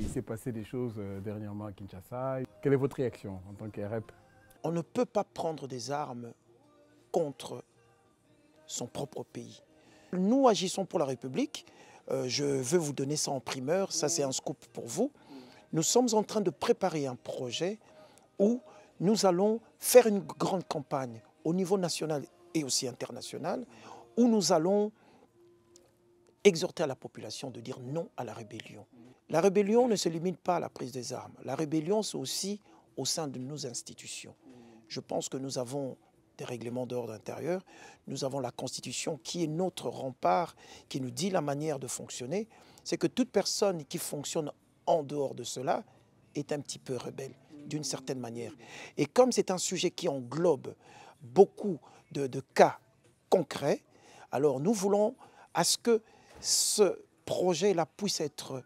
il s'est passé des choses euh, dernièrement à Kinshasa. Quelle est votre réaction en tant qu'REP On ne peut pas prendre des armes contre son propre pays. Nous agissons pour la République. Euh, je veux vous donner ça en primeur, ça c'est un scoop pour vous. Nous sommes en train de préparer un projet où nous allons faire une grande campagne au niveau national et aussi international, où nous allons exhorter à la population de dire non à la rébellion. La rébellion ne se limite pas à la prise des armes. La rébellion, c'est aussi au sein de nos institutions. Je pense que nous avons des règlements d'ordre intérieur, nous avons la Constitution qui est notre rempart, qui nous dit la manière de fonctionner. C'est que toute personne qui fonctionne en dehors de cela est un petit peu rebelle, d'une certaine manière. Et comme c'est un sujet qui englobe beaucoup de, de cas concrets, alors nous voulons à ce que ce projet-là puisse être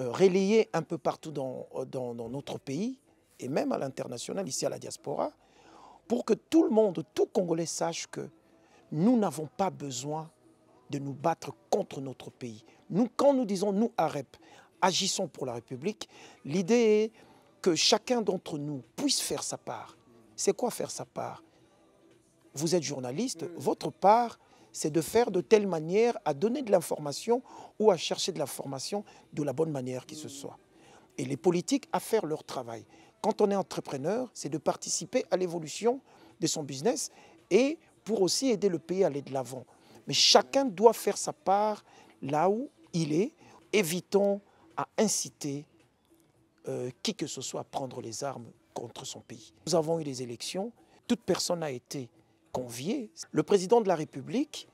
euh, relayé un peu partout euh, dans, dans, notre pays et même à l'international, ici à la diaspora, pour que tout le monde, tout Congolais sache que nous n'avons pas besoin de nous battre contre notre pays. Nous, quand nous disons nous, AREP, agissons pour la République, l'idée est que chacun d'entre nous puisse faire sa part. C'est quoi faire sa part Vous êtes journaliste, mm. votre part, c'est de faire de telle manière à donner de l'information ou à chercher de l'information de la bonne manière qui ce soit. Et les politiques à faire leur travail. Quand on est entrepreneur, c'est de participer à l'évolution de son business et pour aussi aider le pays à aller de l'avant. Mais chacun doit faire sa part là où il est. Évitons à inciter euh, qui que ce soit à prendre les armes contre son pays. Nous avons eu les élections. Toute personne a été convié Le président de la République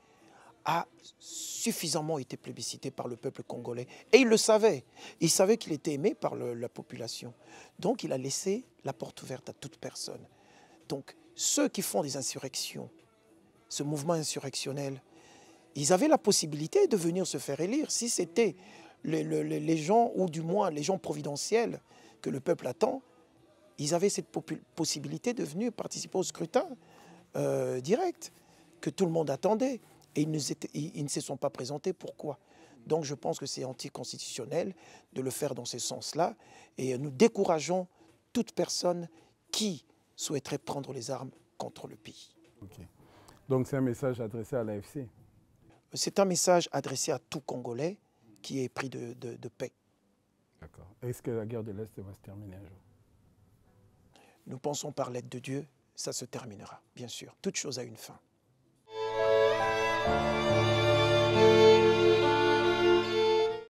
a suffisamment été plébiscité par le peuple congolais. Et il le savait. Il savait qu'il était aimé par la population. Donc il a laissé la porte ouverte à toute personne. Donc ceux qui font des insurrections, ce mouvement insurrectionnel, ils avaient la possibilité de venir se faire élire si c'était les, gens, ou du moins les gens providentiels que le peuple attend, ils avaient cette possibilité de venir participer au scrutin. Euh, direct que tout le monde attendait. Et ils ne, ne se sont pas présentés. Pourquoi Donc je pense que c'est anticonstitutionnel de le faire dans ce sens-là. Et nous décourageons toute personne qui souhaiterait prendre les armes contre le pays. Donc c'est un message adressé à l'AFC C'est un message adressé à tout Congolais qui est pris de, de, de paix. D'accord. Est-ce que la guerre de l'Est va se terminer un jour Nous pensons par l'aide de Dieu ça se terminera, bien sûr. Toute chose a une fin.